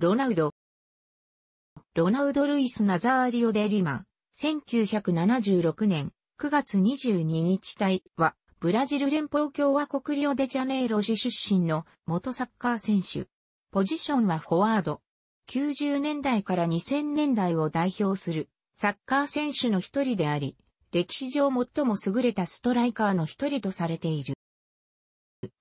ロナウド。ロナウド・ルイス・ナザーリオ・デ・リマ、1976年9月22日隊は、ブラジル連邦共和国リオデジャネイロ市出身の元サッカー選手。ポジションはフォワード。90年代から2000年代を代表するサッカー選手の一人であり、歴史上最も優れたストライカーの一人とされている。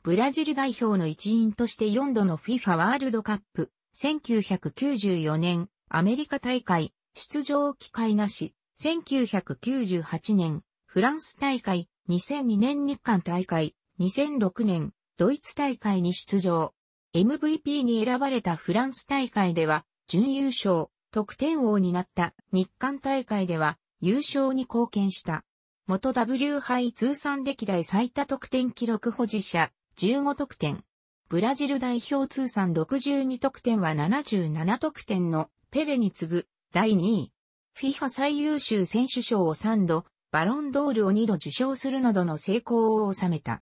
ブラジル代表の一員として4度の FIFA ワールドカップ、1994年、アメリカ大会、出場機会なし、1998年、フランス大会、2002年日韓大会、2006年、ドイツ大会に出場。MVP に選ばれたフランス大会では、準優勝、得点王になった日韓大会では、優勝に貢献した。元 W 杯通算歴代最多得点記録保持者、15得点。ブラジル代表通算62得点は77得点のペレに次ぐ第2位。FIFA 最優秀選手賞を3度、バロンドールを2度受賞するなどの成功を収めた。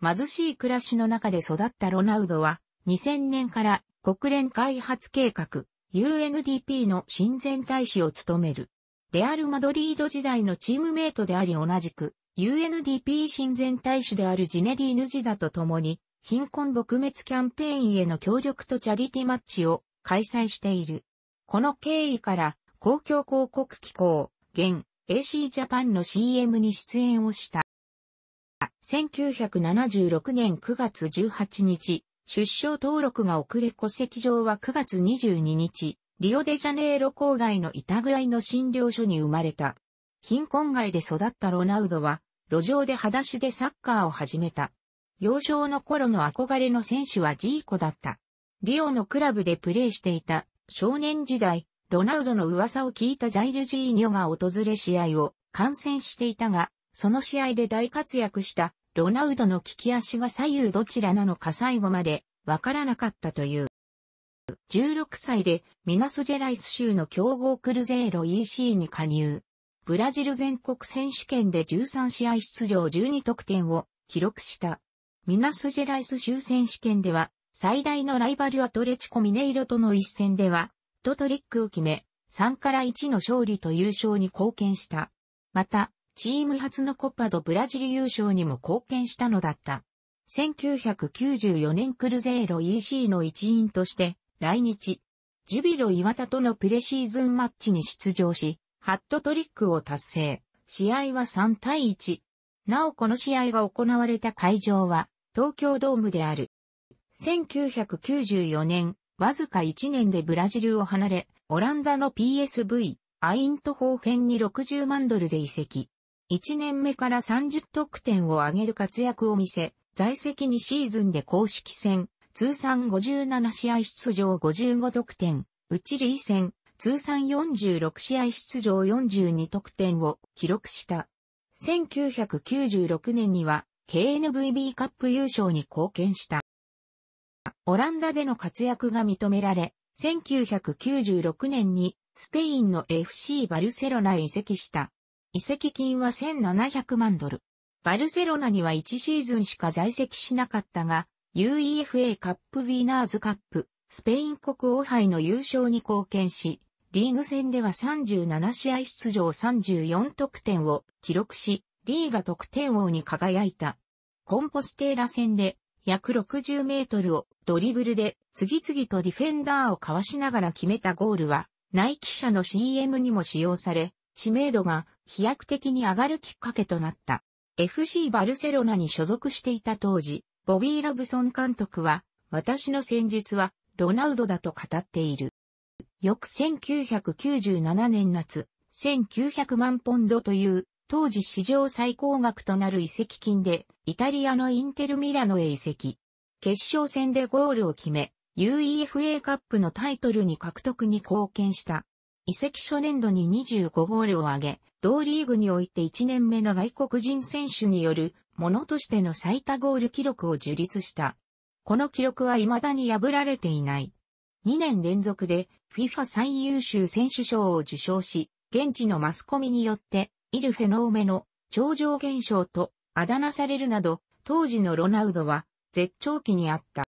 貧しい暮らしの中で育ったロナウドは、2000年から国連開発計画 UNDP の親善大使を務める。レアル・マドリード時代のチームメイトであり同じく UNDP 親善大使であるジネディーヌ・ジダと共に貧困撲滅キャンペーンへの協力とチャリティマッチを開催している。この経緯から公共広告機構、現 AC ジャパンの CM に出演をした。1976年9月18日、出生登録が遅れ戸籍上は9月22日、リオデジャネイロ郊外の板具合の診療所に生まれた。貧困街で育ったロナウドは、路上で裸足でサッカーを始めた。幼少の頃の憧れの選手はジーコだった。リオのクラブでプレーしていた少年時代、ロナウドの噂を聞いたジャイルジーニョが訪れ試合を観戦していたが、その試合で大活躍したロナウドの利き足が左右どちらなのか最後までわからなかったという。16歳でミナスジェライス州の強豪クルゼーロ EC に加入。ブラジル全国選手権で13試合出場12得点を記録した。ミナスジェライス州選手権では、最大のライバルアトレチコミネイロとの一戦では、トトリックを決め、3から1の勝利と優勝に貢献した。また、チーム初のコッパドブラジル優勝にも貢献したのだった。1994年クルゼーロ EC の一員として、来日、ジュビロ岩田とのプレシーズンマッチに出場し、ハットトリックを達成。試合は3対1。なおこの試合が行われた会場は、東京ドームである。1994年、わずか1年でブラジルを離れ、オランダの PSV、アイントホーフェンに60万ドルで移籍。1年目から30得点を挙げる活躍を見せ、在籍2シーズンで公式戦、通算57試合出場55得点、うちリー戦、通算46試合出場42得点を記録した。1996年には KNVB カップ優勝に貢献した。オランダでの活躍が認められ、1996年にスペインの FC バルセロナへ移籍した。移籍金は1700万ドル。バルセロナには1シーズンしか在籍しなかったが、UEFA カップウィナーズカップ、スペイン国王杯の優勝に貢献し、リーグ戦では37試合出場34得点を記録し、リーが得点王に輝いた。コンポステーラ戦で約60メートルをドリブルで次々とディフェンダーをかわしながら決めたゴールは、ナイキ社の CM にも使用され、知名度が飛躍的に上がるきっかけとなった。FC バルセロナに所属していた当時、ボビー・ラブソン監督は、私の戦術はロナウドだと語っている。翌1997年夏、1900万ポンドという当時史上最高額となる遺跡金で、イタリアのインテルミラノへ移籍。決勝戦でゴールを決め、UEFA カップのタイトルに獲得に貢献した。移籍初年度に25ゴールを挙げ、同リーグにおいて1年目の外国人選手によるものとしての最多ゴール記録を樹立した。この記録は未だに破られていない。2年連続で FIFA 最優秀選手賞を受賞し、現地のマスコミによってイルフェノーメの超常現象とあだ名されるなど、当時のロナウドは絶頂期にあった。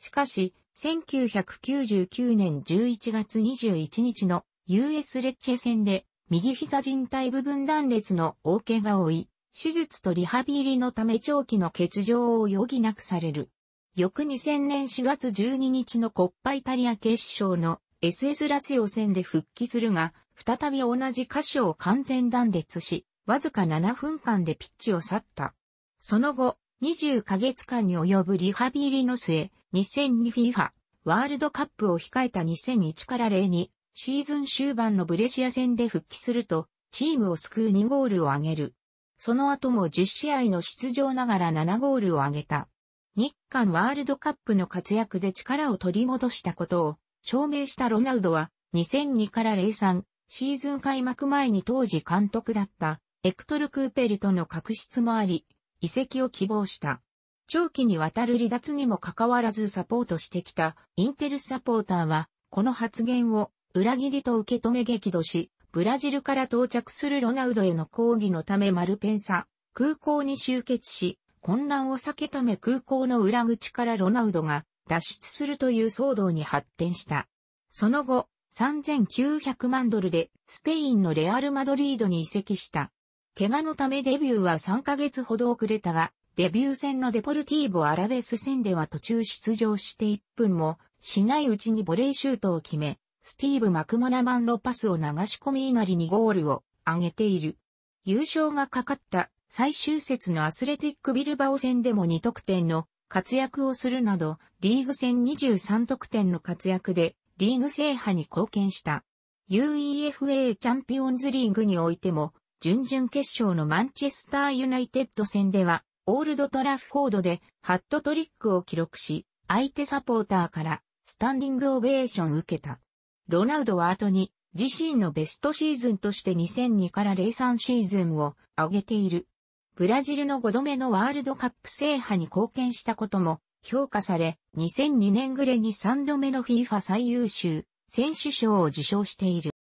しかし、1999年11月21日の US レッチェ戦で右膝靭帯部分断裂の大怪我を負い、手術とリハビリのため長期の欠場を余儀なくされる。翌2000年4月12日のコッパイタリア決勝の SS ラツオ戦で復帰するが、再び同じ箇所を完全断裂し、わずか7分間でピッチを去った。その後、20ヶ月間に及ぶリハビリの末、2002FIFA ワールドカップを控えた2001から0に、シーズン終盤のブレシア戦で復帰すると、チームを救う2ゴールを挙げる。その後も10試合の出場ながら7ゴールを挙げた。日韓ワールドカップの活躍で力を取り戻したことを証明したロナウドは2002から03シーズン開幕前に当時監督だったエクトル・クーペルとの確執もあり、移籍を希望した。長期にわたる離脱にもかかわらずサポートしてきたインテルサポーターは、この発言を裏切りと受け止め激怒し、ブラジルから到着するロナウドへの抗議のためマルペンサ、空港に集結し、混乱を避けため空港の裏口からロナウドが脱出するという騒動に発展した。その後、3900万ドルでスペインのレアル・マドリードに移籍した。怪我のためデビューは3ヶ月ほど遅れたが、デビュー戦のデポルティーボ・アラベス戦では途中出場して1分もしないうちにボレーシュートを決め、スティーブ・マクモナマンのパスを流し込みいなりにゴールを挙げている。優勝がかかった最終節のアスレティック・ビルバオ戦でも2得点の活躍をするなど、リーグ戦23得点の活躍でリーグ制覇に貢献した。UEFA チャンピオンズリーグにおいても、準々決勝のマンチェスターユナイテッド戦では、オールドトラフォードでハットトリックを記録し、相手サポーターからスタンディングオベーションを受けた。ロナウドは後に自身のベストシーズンとして2002から03シーズンを挙げている。ブラジルの5度目のワールドカップ制覇に貢献したことも評価され、2002年暮れに3度目の FIFA 最優秀選手賞を受賞している。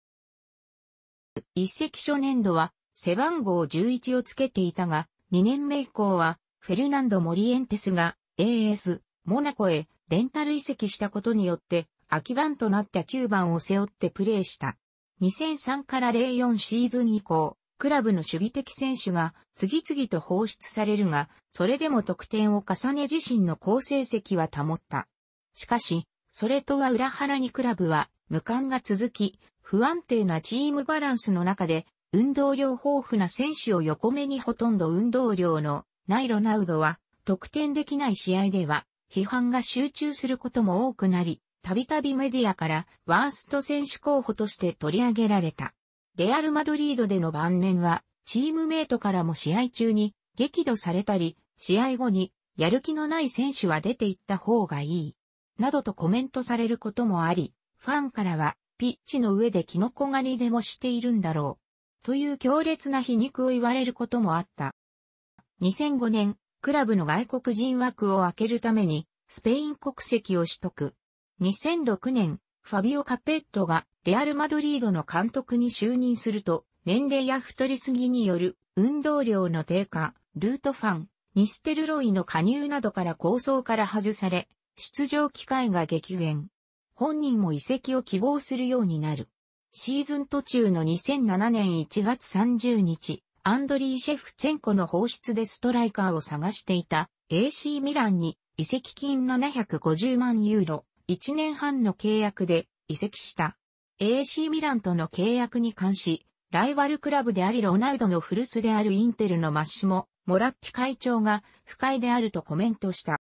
一席初年度は背番号11をつけていたが、2年目以降はフェルナンド・モリエンテスが AS モナコへレンタル移籍したことによって空き番となった9番を背負ってプレーした。2003から04シーズン以降、クラブの守備的選手が次々と放出されるが、それでも得点を重ね自身の好成績は保った。しかし、それとは裏腹にクラブは無冠が続き、不安定なチームバランスの中で、運動量豊富な選手を横目にほとんど運動量のないロナウドは、得点できない試合では、批判が集中することも多くなり、たびたびメディアからワースト選手候補として取り上げられた。レアル・マドリードでの晩年は、チームメイトからも試合中に激怒されたり、試合後にやる気のない選手は出て行った方がいい。などとコメントされることもあり、ファンからは、ピッチの上でキノコ狩りでもしているんだろう。という強烈な皮肉を言われることもあった。2005年、クラブの外国人枠を開けるために、スペイン国籍を取得。2006年、ファビオ・カペットがレアル・マドリードの監督に就任すると、年齢や太りすぎによる運動量の低下、ルートファン、ニステルロイの加入などから構想から外され、出場機会が激減。本人も移籍を希望するようになる。シーズン途中の2007年1月30日、アンドリー・シェフチェンコの放出でストライカーを探していた AC ミランに移籍金750万ユーロ、1年半の契約で移籍した。AC ミランとの契約に関し、ライバルクラブでありロナウドの古巣であるインテルのマッシモ、モラッキ会長が不快であるとコメントした。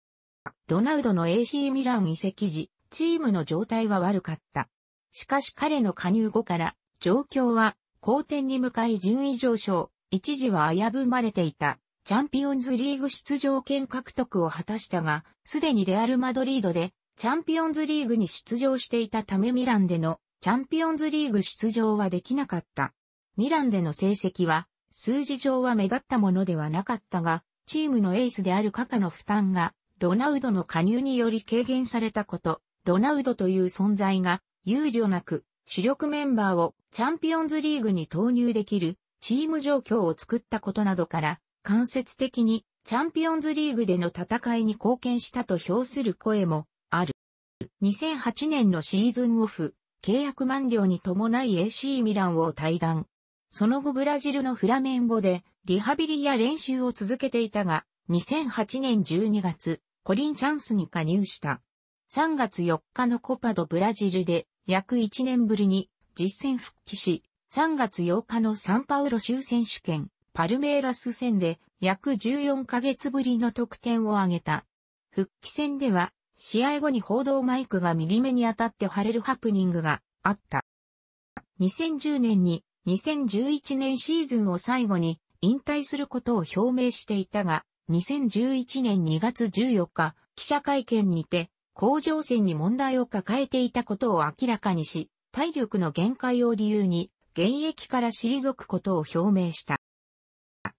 ロナウドの AC ミラン移籍時、チームの状態は悪かった。しかし彼の加入後から、状況は好転に向かい順位上昇、一時は危ぶまれていた。チャンピオンズリーグ出場権獲得を果たしたが、すでにレアル・マドリードで、チャンピオンズリーグに出場していたためミランでのチャンピオンズリーグ出場はできなかった。ミランでの成績は、数字上は目立ったものではなかったが、チームのエースであるカカの負担が、ロナウドの加入により軽減されたこと、ロナウドという存在が、憂慮なく、主力メンバーをチャンピオンズリーグに投入できる、チーム状況を作ったことなどから、間接的にチャンピオンズリーグでの戦いに貢献したと評する声もある。2008年のシーズンオフ、契約満了に伴い AC ミランを退団。その後ブラジルのフラメンゴでリハビリや練習を続けていたが、2008年12月、コリンチャンスに加入した。3月4日のコパドブラジルで約1年ぶりに実戦復帰し、3月8日のサンパウロ州選手権、パルメイラス戦で約14ヶ月ぶりの得点を挙げた。復帰戦では試合後に報道マイクが右目に当たって腫れるハプニングがあった。2010年に2011年シーズンを最後に引退することを表明していたが、2011年2月14日、記者会見にて、甲状腺に問題を抱えていたことを明らかにし、体力の限界を理由に、現役から退くことを表明した。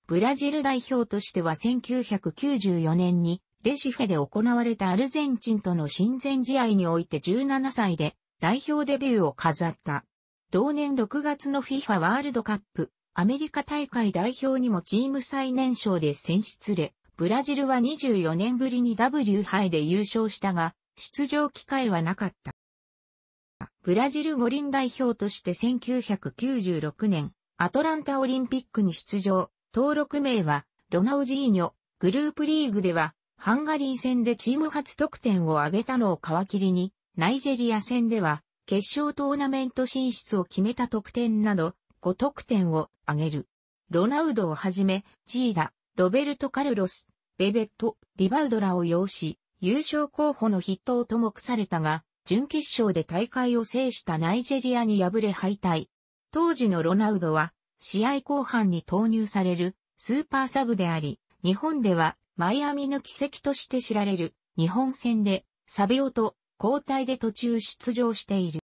ブラジル代表としては1994年にレシフェで行われたアルゼンチンとの親善試合において17歳で代表デビューを飾った。同年6月の FIFA ワールドカップアメリカ大会代表にもチーム最年少で選出れ、ブラジルは24年ぶりに W 杯で優勝したが、出場機会はなかった。ブラジル五輪代表として1996年、アトランタオリンピックに出場、登録名は、ロナウジーニョ、グループリーグでは、ハンガリー戦でチーム初得点を挙げたのを皮切りに、ナイジェリア戦では、決勝トーナメント進出を決めた得点など、5得点を挙げる。ロナウドをはじめ、ジーダ、ロベルト・カルロス、ベベット、リバウドラを擁し、優勝候補の筆頭ともくされたが、準決勝で大会を制したナイジェリアに敗れ敗退。当時のロナウドは、試合後半に投入されるスーパーサブであり、日本ではマイアミの奇跡として知られる日本戦でサビオと交代で途中出場している。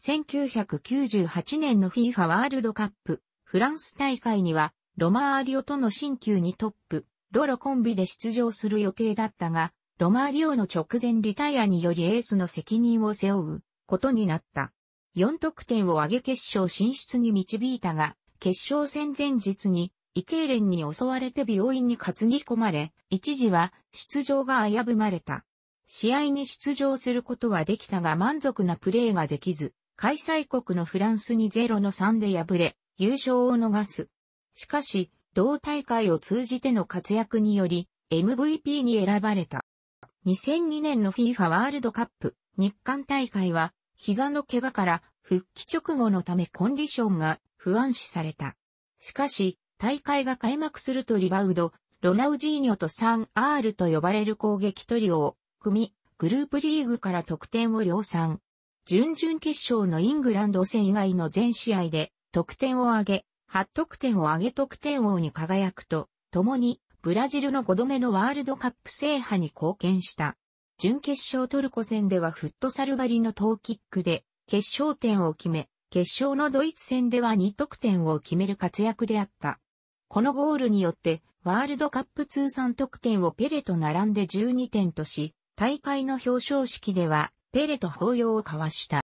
1998年の FIFA ワールドカップフランス大会にはロマーリオとの新旧にトップ、ロロコンビで出場する予定だったが、ロマーリオの直前リタイアによりエースの責任を背負うことになった。4得点を挙げ決勝進出に導いたが、決勝戦前日に胃レンに襲われて病院に担ぎ込まれ、一時は出場が危ぶまれた。試合に出場することはできたが満足なプレーができず、開催国のフランスに0の3で敗れ、優勝を逃す。しかし、同大会を通じての活躍により、MVP に選ばれた。2002年の FIFA ワールドカップ日韓大会は、膝の怪我から復帰直後のためコンディションが不安視された。しかし、大会が開幕するとリバウド、ロナウジーニョと 3R と呼ばれる攻撃トリオを組み、グループリーグから得点を量産。準々決勝のイングランド戦以外の全試合で得点を上げ、8得点を上げ得点王に輝くと、共にブラジルの5度目のワールドカップ制覇に貢献した。準決勝トルコ戦ではフットサルバリのトーキックで決勝点を決め、決勝のドイツ戦では2得点を決める活躍であった。このゴールによって、ワールドカップ通算得点をペレと並んで12点とし、大会の表彰式では、ペレと抱擁を交わした。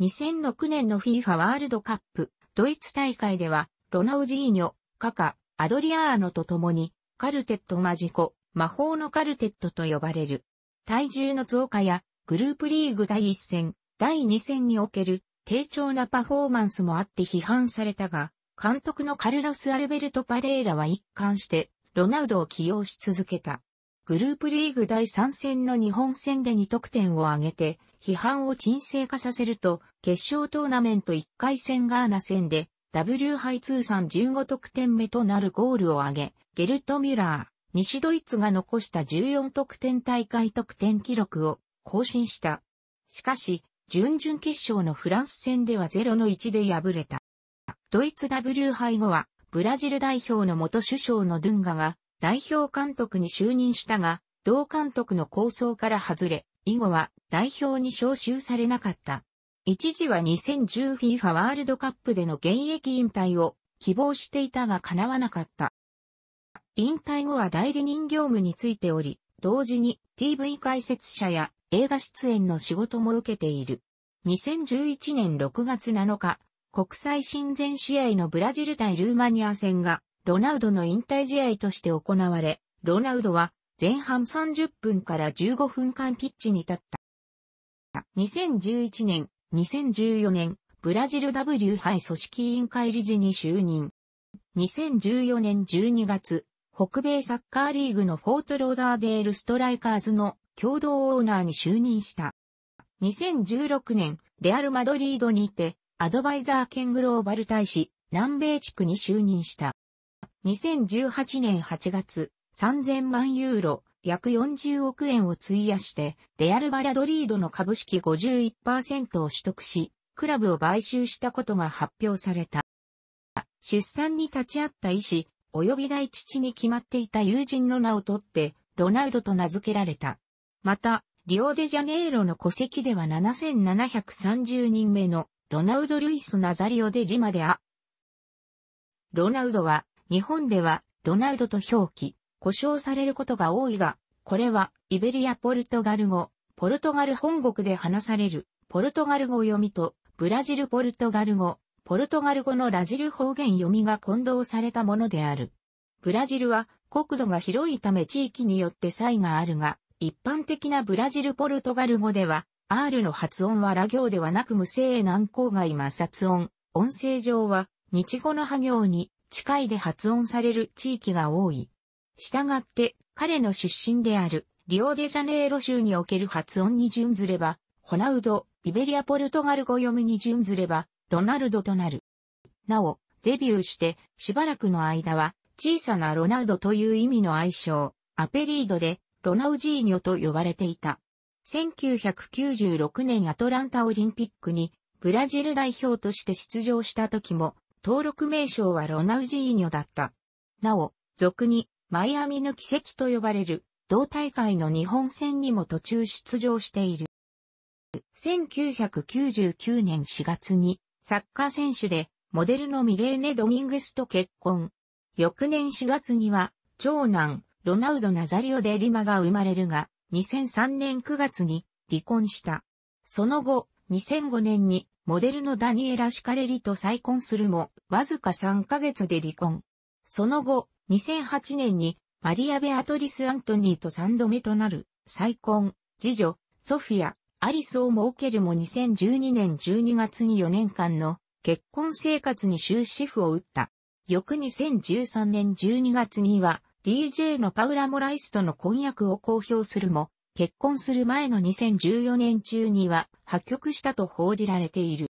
2006年の FIFA ワールドカップ、ドイツ大会では、ロナウジーニョ、カカ、アドリアーノと共に、カルテットマジコ、魔法のカルテットと呼ばれる。体重の増加や、グループリーグ第1戦、第2戦における、低調なパフォーマンスもあって批判されたが、監督のカルロス・アルベルト・パレーラは一貫して、ロナウドを起用し続けた。グループリーグ第3戦の日本戦で2得点を挙げて、批判を沈静化させると、決勝トーナメント1回戦ガーナ戦で、W 杯通算15得点目となるゴールを挙げ、ゲルト・ミュラー、西ドイツが残した14得点大会得点記録を更新した。しかし、準々決勝のフランス戦では0の1で敗れた。ドイツ W 杯後は、ブラジル代表の元首相のドゥンガが代表監督に就任したが、同監督の構想から外れ、以後は代表に招集されなかった。一時は 2010FIFA ワールドカップでの現役引退を希望していたが叶わなかった。引退後は代理人業務についており、同時に TV 解説者や映画出演の仕事も受けている。2011年6月7日、国際親善試合のブラジル対ルーマニア戦が、ロナウドの引退試合として行われ、ロナウドは前半30分から15分間ピッチに立った。2011年、2014年、ブラジル W 杯組織委員会理事に就任。2014年12月、北米サッカーリーグのフォートローダーデールストライカーズの共同オーナーに就任した。2016年、レアル・マドリードにて、アドバイザー兼グローバル大使、南米地区に就任した。2018年8月、3000万ユーロ、約40億円を費やして、レアル・バラドリードの株式51%を取得し、クラブを買収したことが発表された。出産に立ち会った医師、及び大父に決まっていた友人の名を取って、ロナウドと名付けられた。また、リオデジャネイロの戸籍では7730人目のロナウド・ルイス・ナザリオ・デ・リマであ。ロナウドは、日本では、ロナウドと表記、呼称されることが多いが、これは、イベリア・ポルトガル語、ポルトガル本国で話される、ポルトガル語読みと、ブラジル・ポルトガル語、ポルトガル語のラジル方言読みが混同されたものである。ブラジルは国土が広いため地域によって差異があるが、一般的なブラジル・ポルトガル語では、R の発音はラ行ではなく無声難航外摩擦音。音声上は日語の波行に近いで発音される地域が多い。したがって彼の出身であるリオデジャネイロ州における発音に準ずれば、ホナウド、イベリア・ポルトガル語読みに準ずれば、ロナルドとなる。なお、デビューしてしばらくの間は小さなロナウドという意味の愛称、アペリードでロナウジーニョと呼ばれていた。1996年アトランタオリンピックにブラジル代表として出場した時も登録名称はロナウジーニョだった。なお、俗にマイアミの奇跡と呼ばれる同大会の日本戦にも途中出場している。1999年4月にサッカー選手でモデルのミレーネ・ドミングスと結婚。翌年4月には長男ロナウド・ナザリオ・デリマが生まれるが、2003年9月に離婚した。その後、2005年にモデルのダニエラ・シカレリと再婚するも、わずか3ヶ月で離婚。その後、2008年にマリア・ベアトリス・アントニーと3度目となる再婚、次女、ソフィア、アリスを設けるも2012年12月に4年間の結婚生活に終止符を打った。翌2013年12月には DJ のパウラ・モライスとの婚約を公表するも、結婚する前の2014年中には破局したと報じられている。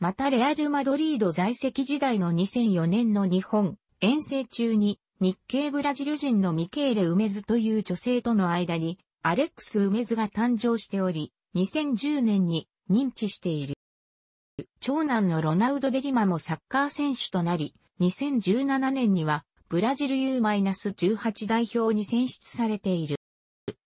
またレアル・マドリード在籍時代の2004年の日本遠征中に日系ブラジル人のミケーレ・ウメズという女性との間にアレックス・ウメズが誕生しており、2010年に認知している。長男のロナウド・デリマもサッカー選手となり、2017年にはブラジル U-18 代表に選出されている。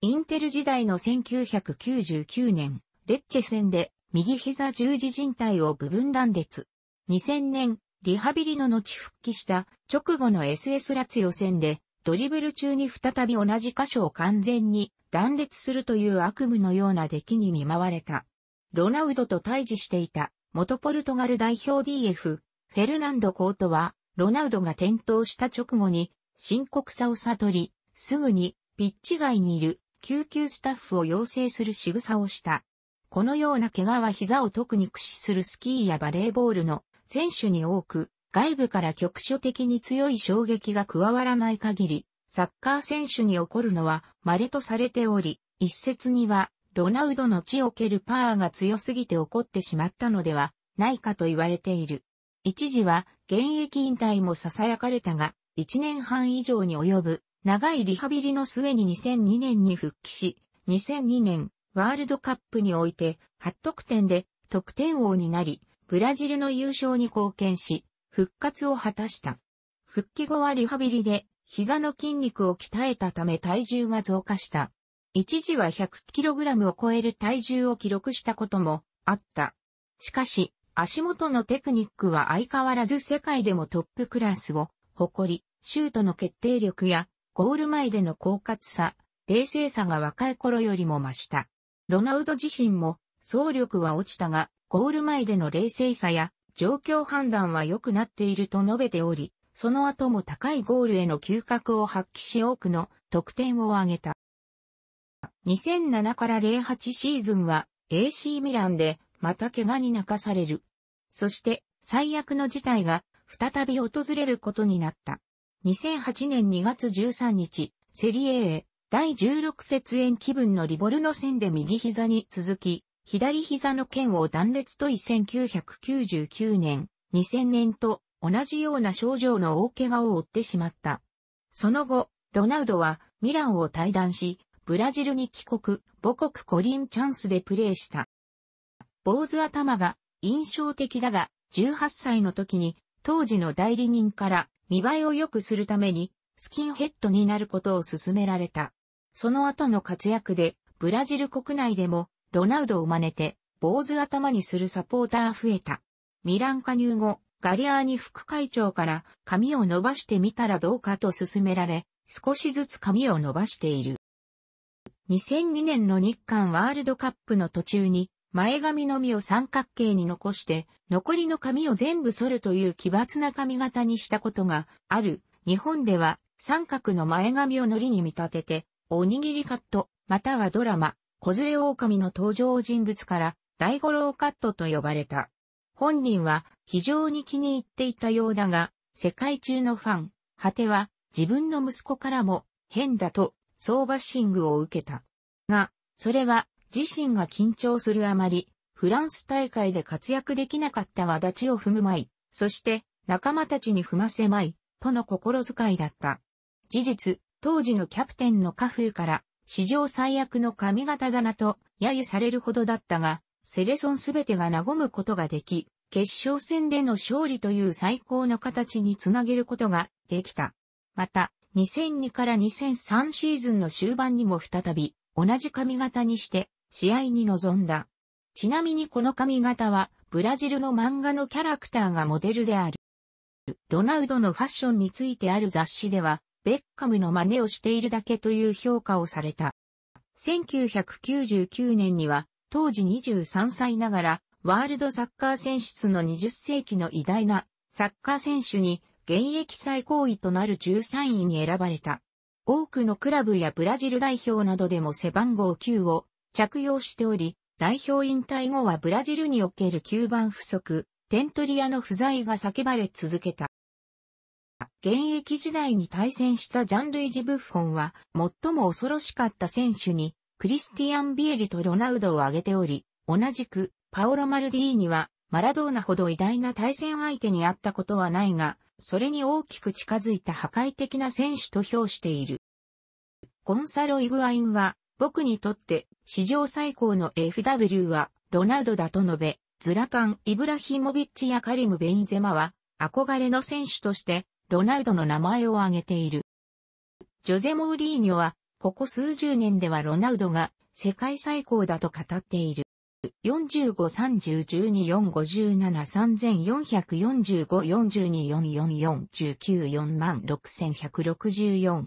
インテル時代の1999年、レッチェ戦で右膝十字靭帯を部分断裂。2000年、リハビリの後復帰した直後の SS ラツ予選でドリブル中に再び同じ箇所を完全に断裂するという悪夢のような出来に見舞われた。ロナウドと対峙していた元ポルトガル代表 DF、フェルナンド・コートはロナウドが転倒した直後に、深刻さを悟り、すぐに、ピッチ外にいる、救急スタッフを要請する仕草をした。このような怪我は膝を特に駆使するスキーやバレーボールの選手に多く、外部から局所的に強い衝撃が加わらない限り、サッカー選手に起こるのは稀とされており、一説には、ロナウドの血を蹴るパワーが強すぎて起こってしまったのではないかと言われている。一時は現役引退も囁かれたが、1年半以上に及ぶ長いリハビリの末に2002年に復帰し、2002年ワールドカップにおいて8得点で得点王になり、ブラジルの優勝に貢献し、復活を果たした。復帰後はリハビリで膝の筋肉を鍛えたため体重が増加した。一時は 100kg を超える体重を記録したこともあった。しかし、足元のテクニックは相変わらず世界でもトップクラスを誇り、シュートの決定力やゴール前での狡猾さ、冷静さが若い頃よりも増した。ロナウド自身も総力は落ちたが、ゴール前での冷静さや状況判断は良くなっていると述べており、その後も高いゴールへの嗅覚を発揮し多くの得点を挙げた。2007から08シーズンは AC ミランでまた怪我に泣かされる。そして最悪の事態が再び訪れることになった。2008年2月13日、セリエ A 第16節延気分のリボルの線で右膝に続き、左膝の剣を断裂とい1999年、2000年と同じような症状の大怪我を負ってしまった。その後、ロナウドはミランを退団し、ブラジルに帰国、母国コリンチャンスでプレーした。坊主頭が印象的だが、18歳の時に当時の代理人から見栄えを良くするためにスキンヘッドになることを勧められた。その後の活躍でブラジル国内でもロナウドを真似て坊主頭にするサポーター増えた。ミラン加入後、ガリアーニ副会長から髪を伸ばしてみたらどうかと勧められ、少しずつ髪を伸ばしている。2002年の日韓ワールドカップの途中に前髪のみを三角形に残して、残りの髪を全部剃るという奇抜な髪型にしたことがある。日本では、三角の前髪を糊に見立てて、おにぎりカット、またはドラマ、子連れ狼の登場人物から、大五郎カットと呼ばれた。本人は非常に気に入っていたようだが、世界中のファン、果ては自分の息子からも変だと相バッシングを受けた。が、それは自身が緊張するあまり、フランス大会で活躍できなかった輪立ちを踏むまい、そして仲間たちに踏ませまい、との心遣いだった。事実、当時のキャプテンのカフーから、史上最悪の髪型だなと、揶揄されるほどだったが、セレソンすべてが和むことができ、決勝戦での勝利という最高の形につなげることができた。また、2002から2003シーズンの終盤にも再び、同じ髪型にして、試合に臨んだ。ちなみにこの髪型は、ブラジルの漫画のキャラクターがモデルである。ロナウドのファッションについてある雑誌では、ベッカムの真似をしているだけという評価をされた。1999年には、当時23歳ながら、ワールドサッカー選出の20世紀の偉大なサッカー選手に現役最高位となる13位に選ばれた。多くのクラブやブラジル代表などでも背番号9を着用しており、代表引退後はブラジルにおける9番不足、テントリアの不在が叫ばれ続けた。現役時代に対戦したジャンルイジ・ブッフォンは、最も恐ろしかった選手に、クリスティアン・ビエリとロナウドを挙げており、同じく、パオロ・マルディーニは、マラドーナほど偉大な対戦相手にあったことはないが、それに大きく近づいた破壊的な選手と評している。ゴンサロ・イグアインは、僕にとって史上最高の FW はロナウドだと述べ、ズラカン・イブラヒモビッチやカリム・ベインゼマは憧れの選手としてロナウドの名前を挙げている。ジョゼ・モーリーニョはここ数十年ではロナウドが世界最高だと語っている。4 5 3 0 1 2 4 5 7 3 4 4 5 4 2 4 4 4 1 9 4 6 1 6 4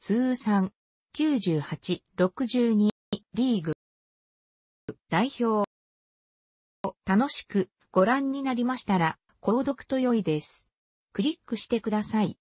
通算98、62リーグ代表楽しくご覧になりましたら、購読と良いです。クリックしてください。